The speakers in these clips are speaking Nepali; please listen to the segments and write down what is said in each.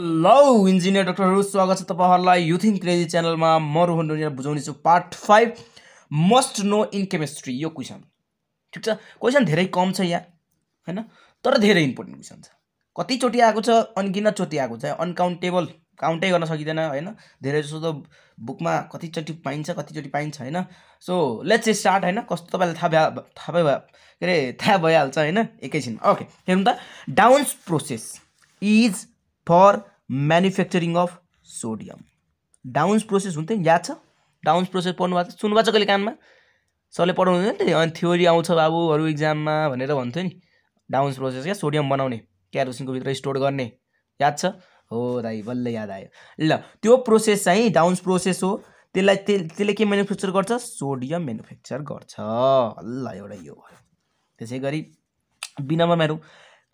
लौ इन्जिनियर डक्टरहरू स्वागत छ तपाईँहरूलाई यु इन क्रेजी च्यानलमा म रोहन डोनिया बुझाउने छु part five must know in chemistry यो क्वेसन ठिक छ क्वेसन धेरै कम छ यहाँ होइन तर धेरै इम्पोर्टेन्ट क्वेसन छ कतिचोटि आएको छ अनगिनत चोटि आएको छ अनकाउन्टेबल काउन्टै गर्न सकिँदैन होइन धेरै जस्तो त बुकमा कतिचोटि पाइन्छ कतिचोटि पाइन्छ होइन सो लेट्स स्टार्ट होइन कस्तो तपाईँलाई थाहा भए थाहा भयो के अरे थाहा भइहाल्छ होइन एकैछिन ओके हेर्नु त Downs process is for manufacturing of sodium Downs process हुन्थ्यो नि याद छ डाउन्स प्रोसेस पढ्नु भएको छ सुन्नुभएको छ कहिले कानमा सरले पढाउनु हुँदैन नि अनि थ्योरी आउँछ बाबुहरू इक्जाममा भनेर भन्थ्यो नि डाउन्स प्रोसेस क्या सोडियम बनाउने क्यारोसिनको भित्र स्टोर गर्ने याद छ हो दाइ बल्ल याद आयो ल त्यो प्रोसेस चाहिँ डाउन्स प्रोसेस हो त्यसलाई त्यसले के म्यानुफ्याक्चर गर्छ सोडियम म्यानुफ्याक्चर गर्छ ल एउटा यो भयो त्यसै गरी बिनामा मेरो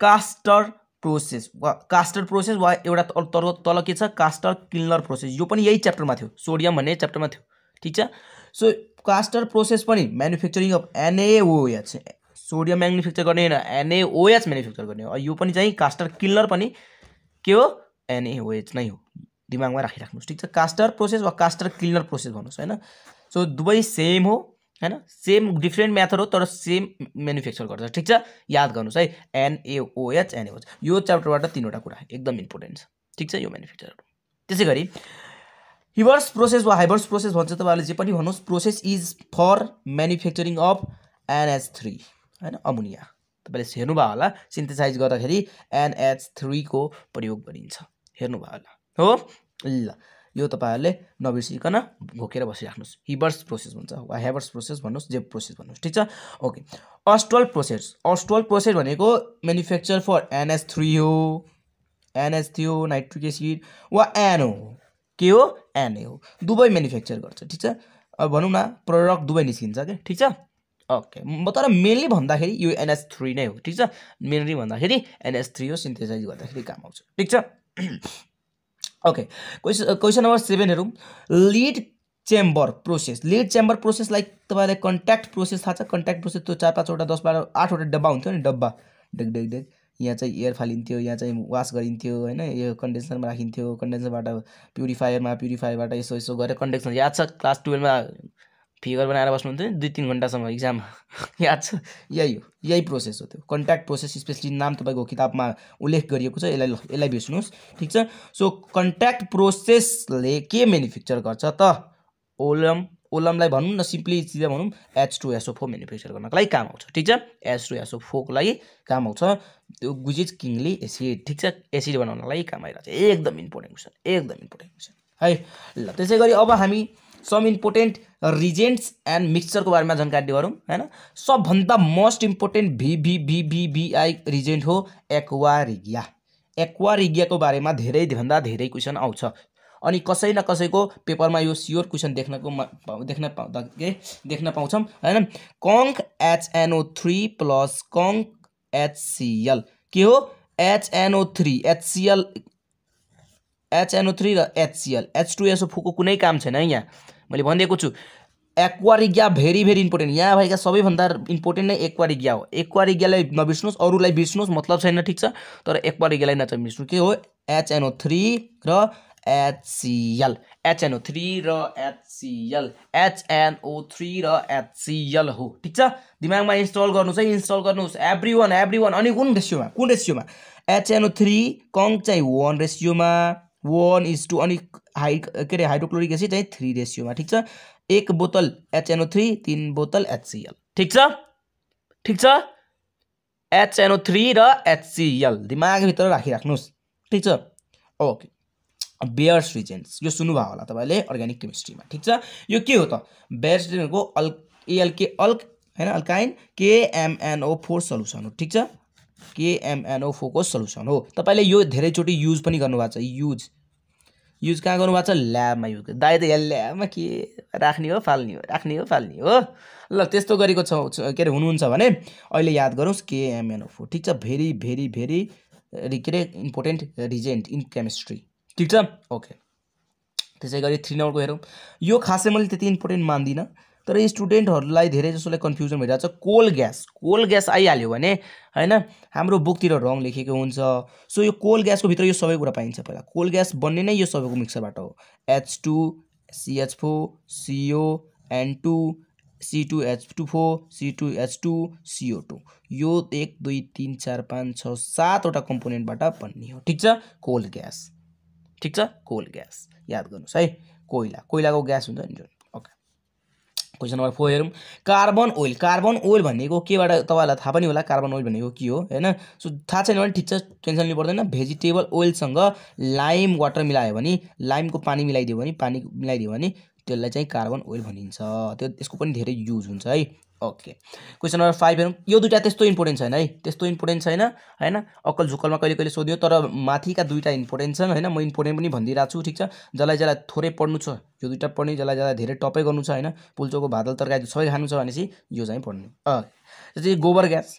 कास्टर प्रोसेस वा कास्टर प्रोसेस वा एउटा तल तल के छ कास्टर क्लिनर प्रोसेस यो पनि यही च्याप्टरमा थियो सोडियम भन्ने च्याप्टरमा थियो ठिक छ सो कास्टर प्रोसेस पनि manufacturing of N A O H sodium manufacture गर्ने होइन एनएओएच म्यानुफ्याक्चर गर्ने हो यो पनि चाहिँ कास्टर क्लिनर पनि के हो एनएओएच नै हो दिमागमा राखिराख्नुहोस् ठिक छ कास्टर प्रोसेस वा कास्टर क्लिनर प्रोसेस भन्नुहोस् होइन सो दुवै सेम हो होइन सेम डिफ्रेन्ट मेथड हो तर सेम म्यानुफ्याक्चर गर्छ ठिक छ याद गर्नुहोस् है एनएओएच एनएओएच यो च्याप्टरबाट तिनवटा कुरा एकदम इम्पोर्टेन्ट छ ठिक छ यो म्यानुफ्याक्चरहरू त्यसै गरी हिभर्स प्रोसेस वा हाइभर्स प्रोसेस भन्छ तपाईँहरूले जे पनि भन्नुहोस् process is for manufacturing of NH three होइन अमुनिया तपाईँले हेर्नुभयो होला सिन्थेसाइज गर्दाखेरि एनएच थ्रीको प्रयोग गरिन्छ हेर्नुभयो होला हो ल यो तपाईँहरूले नबिर्सिकन घोकेर बसिराख्नुहोस् हिबर्स प्रोसेस भन्छ वा हेबर्स प्रोसेस भन्नुहोस् जे प्रोसेस भन्नुहोस् ठिक छ okay Ostwald process Ostwald process भनेको म्यानुफ्याक्चर फर एनएस थ्री हो एनएच थियो नाइट्रिक एसिड वा एनओ हो के हो एनए हो दुवै म्यानुफ्याक्चर गर्छ ठिक छ अब भनौँ न प्रडक्ट दुवै निस्किन्छ क्या ठिक छ ओके तर मेनली भन्दाखेरि यो एनएस थ्री नै हो ठिक छ मेनली भन्दाखेरि एनएस थ्री हो सिन्थेसाइज गर्दाखेरि काम आउँछ ठिक छ okay question question number seven हेरौँ lead chamber process lead chamber process like तपाईँलाई कन्ट्याक्ट प्रोसेस थाहा छ कन्ट्याक्ट प्रोसेस त्यो चार पाँचवटा दस बाह्र आठवटा डब्बा हुन्थ्यो नि डब्बा डेक डेक डेक यहाँ चाहिँ एयर फालिन्थ्यो यहाँ चाहिँ वास गरिन्थ्यो होइन यो कन्डेन्सरमा राखिन्थ्यो कन्डेन्सरबाट प्युरिफायरमा प्युरिफायरबाट यसो यसो गरेर कन्डेन्सर याद छ क्लास टुवेल्भमा फिगर बनाएर बस्नुहुन्थ्यो नि दुई तिन घन्टासम्म इक्जाम याद छ यही हो यही प्रोसेस हो त्यो कन्ट्याक्ट प्रोसेस स्पेसली नाम तपाईँको किताबमा उल्लेख गरिएको छ यसलाई यसलाई बेच्नुहोस् ठिक छ सो कन्ट्याक्ट प्रोसेसले के म्यानुफ्याक्चर गर्छ त ओलम ओलमलाई भनौँ न सिम्पली चिज भनौँ H two SO four manufacture गर्नको लागि काम आउँछ ठिक छ एच टु एसओ फोरको लागि काम आउँछ त्यो गुजिज किङली एसिड ठिक छ एसिड बनाउनको लागि काम आइरहेको छ एकदम इम्पोर्टेन्ट क्वेसन एकदम इम्पोर्टेन्ट क्वेसन है ल त्यसै गरी अब हामी सम इम्पोर्टेन्ट रिजेन्ट्स एन्ड मिक्सचरको बारेमा जानकारी गरौँ होइन सबभन्दा मोस्ट इम्पोर्टेन्ट भिभिभिभिभिआई रिजेन्ट हो एक्वारिगिया एक्वारिगियाको बारेमा धेरैभन्दा धेरै क्वेसन आउँछ अनि कसै न कसैको पेपरमा यो स्योर क्वेसन देख्नको देख्न पाउँदा के देख्न पाउँछौँ होइन conc HNO three plus conc HCl के हो HNO three HCl HNO three र एचसिएल एच एसओ फोको कुनै काम छैन यहाँ मैले भनिदिएको छु एक्वारिज्ञा भेरी भेरी इम्पोर्टेन्ट यहाँ भएका सबैभन्दा इम्पोर्टेन्ट नै एक्वारिज्ञा हो एक्वारिज्ञालाई नबिर्सनुहोस् अरूलाई बिर्सनुहोस् मतलब छैन ठिक छ तर नचाहिँ बिर्सनु के हो एचएनओ थ्री र एचसिएल एचएनओ थ्री र एचसिएल एचएनओ थ्री र एचसिएल हो ठिक छ दिमागमा इन्स्टल गर्नुहोस् है इन्स्टल गर्नुहोस् एभ्री वान एभ्री वान अनि कुन रेसियोमा कुन रेसियोमा एचएनओ थ्री कङ चाहिँ वान रेसियोमा वान इज टू अनि हाइ के अरे हाइड्रोक्लोरिक एसिड चाहिँ थ्री रेसियोमा ठिक छ एक बोतल एचएनओ थ्री तिन बोतल एचसिएल ठिक छ ठिक छ एचएनओ थ्री र एचसिएल दिमागभित्र राखिराख्नुहोस् ठिक छ ओके बेयर्स रिजेन्स यो सुन्नुभयो होला तपाईँले अर्ग्यानिक केमिस्ट्रीमा ठिक छ यो के हो त बेयर्स रिजेन्टको अल्क एएलके अल्क होइन अल्काइन केएमएनओ फोर सल्युसन हो ठिक छ केएमएनओ फोकस सल्युसन हो तपाईँले यो धेरैचोटि युज पनि गर्नुभएको छ युज युज कहाँ गर्नुभएको छ ल्याबमा युज दाइ त यहाँ ल्याबमा के राख्ने हो फाल्ने हो राख्ने हो फाल्ने हो ल त्यस्तो गरेको छ के अरे हुनुहुन्छ भने अहिले याद गरौँ केएमएनओ फोर ठिक छ भेरी भेरी भेरी के अरे इम्पोर्टेन्ट रिजेन्ट इन केमिस्ट्री ठिक छ ओके त्यसै गरी थ्री नम्बरको हेरौँ यो खासै मैले त्यति इम्पोर्टेन्ट मान्दिनँ तर स्टुडेन्टहरूलाई धेरै जसोलाई कन्फ्युजन भइरहेको छ कोल ग्यास कोल ग्यास आइहाल्यो भने होइन हाम्रो बुकतिर रङ लेखेको हुन्छ सो यो कोल ग्यासको भित्र यो सबै कुरा पाइन्छ पहिला कोल ग्यास बन्ने नै यो सबैको मिक्सरबाट हो H two CH four CO N two C two H two four C two H two CO two यो एक दुई तिन चार पाँच छ सातवटा कम्पोनेन्टबाट बन्ने हो ठिक छ कोल ग्यास ठिक छ कोल ग्यास याद गर्नुहोस् है कोइला कोइलाको ग्यास हुन्छ नि जुन क्वेसन नम्बर फोर हेरौँ कार्बन ओइल कार्बन ओइल भनेको केबाट तपाईँहरूलाई थाहा पनि होला कार्बन ओइल भनेको के हो होइन सो थाहा छैन भने ठिक छ टेन्सन लिनु पर्दैन भेजिटेबल ओइलसँग लाइम वाटर मिलायो भने लाइमको पानी मिलाइदियो भने पानी मिलाइदियो भने त्यसलाई चाहिँ कार्बन ओइल भनिन्छ त्यो यसको पनि धेरै युज हुन्छ है ओके क्वेसन नम्बर फाइभ हेरौँ यो दुइटा त्यस्तो इम्पोर्टेन्ट छैन है त्यस्तो इम्पोर्टेन्ट छैन होइन अक्कल झुक्कलमा कहिले कहिले सोध्यो तर माथिका दुइटा इम्पोर्टेन्ट छन् होइन म इम्पोर्टेन्ट पनि भनिदिइरहेको छु ठिक छ जसलाई जसलाई थोरै पढ्नु छ यो दुइटा पढ्ने जसलाई जसलाई धेरै टपै गर्नु छ होइन पुल्चोको भादल तरकारी सबै खानु छ भनेपछि यो चाहिँ पढ्नु जस्तै गोबर ग्यास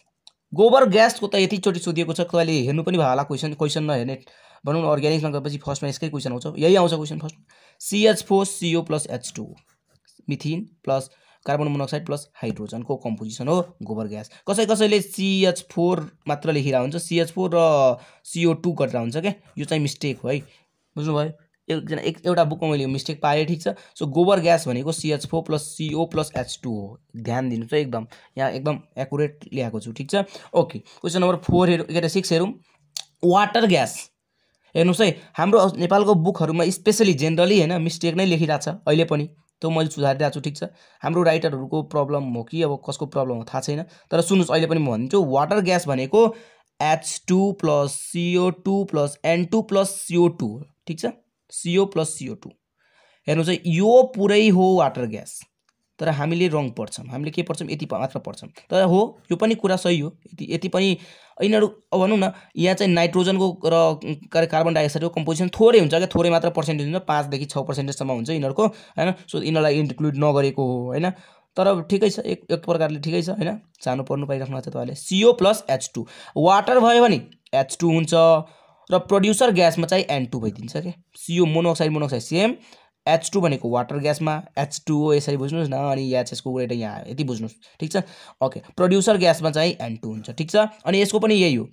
गोबर ग्यासको त यतिचोटि सोधिएको छ तपाईँले हेर्नु पनि भयो होला क्वेसन क्वेसन नहेर्ने भनौँ न अर्ग्यानिक्समा गएपछि फर्स्टमा यसकै क्वेसन आउँछ यही आउँछ question first CH four CO plus H two methane plus carbon monoxide plus हाइड्रोजनको कम्पोजिसन हो गोबर ग्यास कसै कसैले सिएच फोर मात्र लेखिरहेको हुन्छ सिएच फोर र सिओ टू गरेर हुन्छ क्या यो चाहिँ मिस्टेक हो है बुझ्नुभयो एकजना एक एउटा बुकमा मैले मिस्टेक पाएँ ठिक छ सो गोबर ग्यास भनेको CH four plus CO plus H two हो ध्यान दिनु चाहिँ एकदम यहाँ एकदम एकुरेट ल्याएको छु ठिक छ ओके क्वेसन नम्बर फोर हेरौँ के सिक्स हेरौँ वाटर ग्यास हेर्नुहोस् है हाम्रो नेपालको बुकहरूमा स्पेसली जेनरली होइन मिस्टेक नै लेखिरहेको छ अहिले पनि त्यो मैले सुधारिरहेको छु ठिक छ हाम्रो राइटरहरूको प्रब्लम हो कि अब कसको प्रब्लम हो थाहा छैन तर सुन्नुहोस् अहिले पनि म भनिदिन्छु वाटर ग्यास भनेको H two plus CO two plus N two plus CO two ठिक छ सिओ प्लस सिओ टू हेर्नुहोस् है यो पुरै हो वाटर ग्यास तर हामीले रङ पढ्छौँ हामीले के पढ्छौँ यति मात्र पढ्छौँ तर हो यो पनि कुरा सही हो यति यति पनि यिनीहरू भनौँ न यहाँ चाहिँ नाइट्रोजनको र कार्बन डाइअक्साइडको कम्पोजिसन थोरै हुन्छ क्या थोरै मात्र पर्सेन्टेज हुन्छ पाँचदेखि छ पर्सेन्टेजसम्म हुन्छ यिनीहरूको होइन सो यिनीहरूलाई इन्क्लुड नगरेको हो होइन तर ठिकै छ एक एक प्रकारले ठिकै छ होइन सानो पर्नु पाइराख्नु भएको छ तपाईँले CO plus H two water भयो भने एच टू हुन्छ र प्रड्युसर ग्यासमा चाहिँ एन टू भइदिन्छ क्या CO monoxide monoxide same H two भनेको वाटर ग्यासमा एच टू हो यसरी बुझ्नुहोस् न अनि एच यसको कुरा यहाँ यति बुझ्नुहोस् ठिक छ ओके प्रड्युसर ग्यासमा चाहिँ एन टू हुन्छ ठिक छ अनि यसको पनि यही हो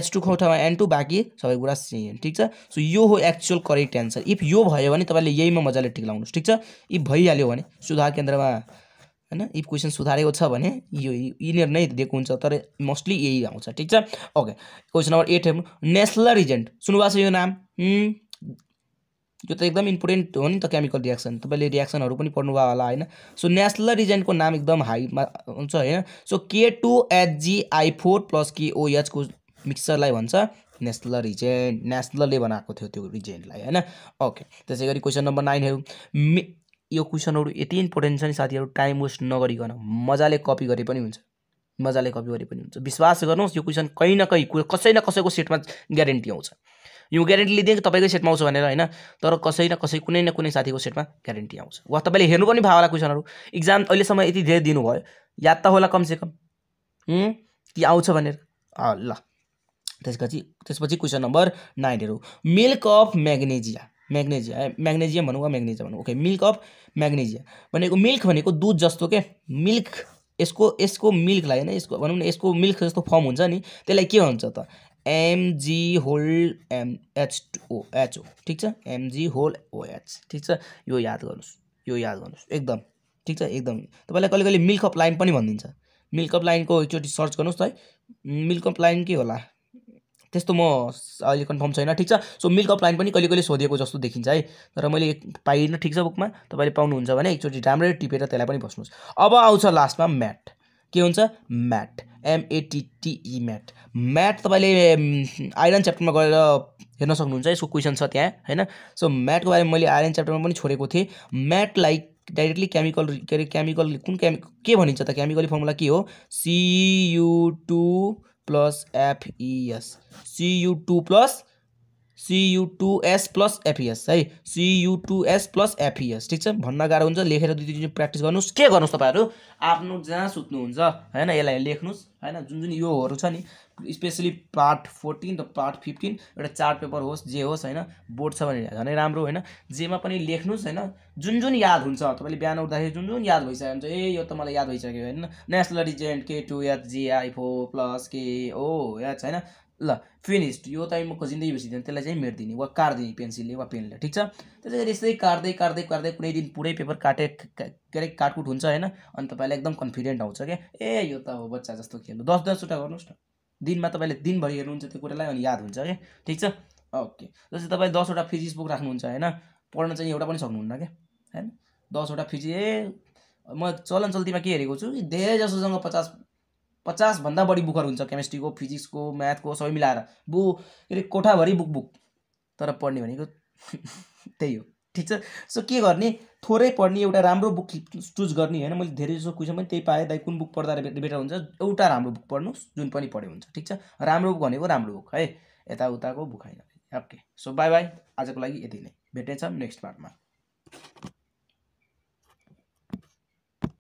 एच टूको ठाउँमा एन टू बाँकी सबै कुरा सेम ठिक छ सो यो हो एक्चुअल करेक्ट एन्सर इफ यो भयो भने तपाईँले यहीमा मजाले ठिक लगाउनुहोस् ठिक छ इफ भइहाल्यो भने सुधार केन्द्रमा होइन इफ क्वेसन सुधारेको छ भने यो यिनीहरू नै दिएको हुन्छ तर मोस्टली यही आउँछ ठिक छ ओके क्वेसन नम्बर एट हेर्नु नेसनल रिजेन्ट सुन्नुभएको छ यो नाम यो त एकदम इम्पोर्टेन्ट हो नि त केमिकल रियाक्सन तपाईँले रियाक्सनहरू पनि पढ्नुभयो होला होइन सो नेसनल रिजनको नाम एकदम हाईमा हुन्छ होइन so K two HgI four plus केओएचको मिक्सचरलाई भन्छ नेसनल रिजेन्ट नेसनलले बनाएको थियो त्यो रिजेन्टलाई होइन ओके त्यसै गरी क्वेसन नम्बर नाइनहरू मि यो क्वेसनहरू यति इम्पोर्टेन्ट छ नि साथीहरू टाइम वेस्ट नगरिकन मजाले कपी गरे पनि हुन्छ मजाले कपी गरे पनि हुन्छ विश्वास गर्नुहोस् यो क्वेसन कहीँ न कहीँ कसै न कसैको सेटमा ग्यारेन्टी आउँछ यो ग्यारेन्टी लिइदिएँ तपाईँकै सेटमा आउँछ भनेर होइन तर कसै न कसै कुनै न कुनै साथीको सेटमा ग्यारेन्टी आउँछ वा तपाईँले हेर्नु पनि भयो होला क्वेसनहरू इक्जाम अहिलेसम्म यति धेरै दिनुभयो याद त होला कमसेकम कि आउँछ भनेर ल त्यसपछि त्यसपछि क्वेसन नम्बर नाइनहरू मिल्क अफ म्याग्नेजिया म्याग्नेजिया है म्याग्नेजियम भनौँ वा म्याग्नेजिया भनौँ ओके मिल्क अफ म्याग्नेजिया भनेको मिल्क भनेको दुध जस्तो के मिल्क यसको यसको मिल्कलाई होइन यसको भनौँ न यसको मिल्क जस्तो फर्म हुन्छ नि त्यसलाई के भन्छ त Mg whole M H O HO ठिक छ एमजी होल ओएच ठिक छ यो याद गर्नुहोस् यो याद गर्नुहोस् एकदम ठिक छ एकदम तपाईँलाई कहिले कहिले मिल्क लाइन पनि भनिदिन्छ मिल्क लाइनको एकचोटि सर्च गर्नुहोस् त है मिल्क लाइन के होला त्यस्तो म अहिले कन्फर्म छैन ठिक छ सो मिल्क मिल्कअप लाइन पनि कहिले कहिले सोधेको जस्तो देखिन्छ है तर मैले पाइनँ ठिक छ बुकमा तपाईँले पाउनुहुन्छ भने एकचोटि राम्ररी टिपेर त्यसलाई पनि बस्नुहोस् अब आउँछ लास्टमा म्याट के हुन्छ matte M A T T E e, matte matte तपाईँले आइरन च्याप्टरमा गएर हेर्न सक्नुहुन्छ यसको क्वेसन छ त्यहाँ होइन सो म्याटको बारेमा मैले आइरन च्याप्टरमा पनि छोडेको थिएँ लाइक डाइरेक्टली केमिकल के अरे केमिकल कुन केमि के भनिन्छ त केमिकली फर्मुला के हो Cu two plus FES. Cu 2 plus Cu two S plus FeS है सियुटुएस प्लस एफइएस ठिक छ भन्न गाह्रो हुन्छ लेखेर दुई दिन प्र्याक्टिस गर्नुहोस् के गर्नुहोस् तपाईँहरू आफ्नो जहाँ सुत्नुहुन्छ होइन यसलाई लेख्नुहोस् होइन जुन जुन योहरू छ नि स्पेसली पार्ट फोर्टिन र पार्ट फिफ्टिन एउटा चार्ट पेपर होस् जे होस् होइन बोर्ड छ भने झनै राम्रो होइन जेमा पनि लेख्नुहोस् होइन जुन जुन याद हुन्छ तपाईँले बिहान उठ्दाखेरि जुन जुन याद भइसक्यो हुन्छ ए यो त मलाई याद भइसक्यो होइन national reagent K two H four plus K O H होइन ल फिनिस्ड यो त म जिन्दगी बिर्सिँदैन त्यसलाई चाहिँ मेटिदिने वा काटिदिने पेन्सिलले वा पेनले ठिक छ त्यसै गरी यस्तै काट्दै काट्दै काट्दै कुनै दिन पुरै पेपर काटे के अरे काटकुट हुन्छ होइन अनि तपाईँलाई एकदम कन्फिडेन्ट आउँछ क्या ए यो त अब बच्चा जस्तो खेल्नु दस दसवटा गर्नुहोस् न दिनमा तपाईँले दिनभरि हेर्नुहुन्छ त्यो कुरालाई अनि याद हुन्छ क्या ठिक छ ओके जस्तै तपाईँ दसवटा फिजिक्स बुक राख्नुहुन्छ होइन पढ्न चाहिँ एउटा पनि सक्नुहुन्न क्या होइन दसवटा फिजिक्स ए म चलन चल्तीमा के हेरेको छु धेरै जसोसँग पचास पचासभन्दा बढी बुकहरू हुन्छ केमिस्ट्रीको फिजिक्सको म्याथको सबै मिलाएर बु के अरे कोठाभरि बुक बुक तर पढ्ने भनेको त्यही हो ठिक छ सो के गर्ने थोरै पढ्ने एउटा राम्रो बुक चुज गर्ने होइन मैले धेरै जसो क्वेसन पनि त्यही पाएँ दाइ कुन बुक पढ्दा बेटर हुन्छ एउटा राम्रो बुक पढ्नु जुन पनि पढ्यो हुन्छ ठिक छ राम्रो बुक भनेको राम्रो बुक है यताउताको बुक होइन ओके सो बाई बाई आजको लागि यति नै भेट्नेछ नेक्स्ट पार्टमा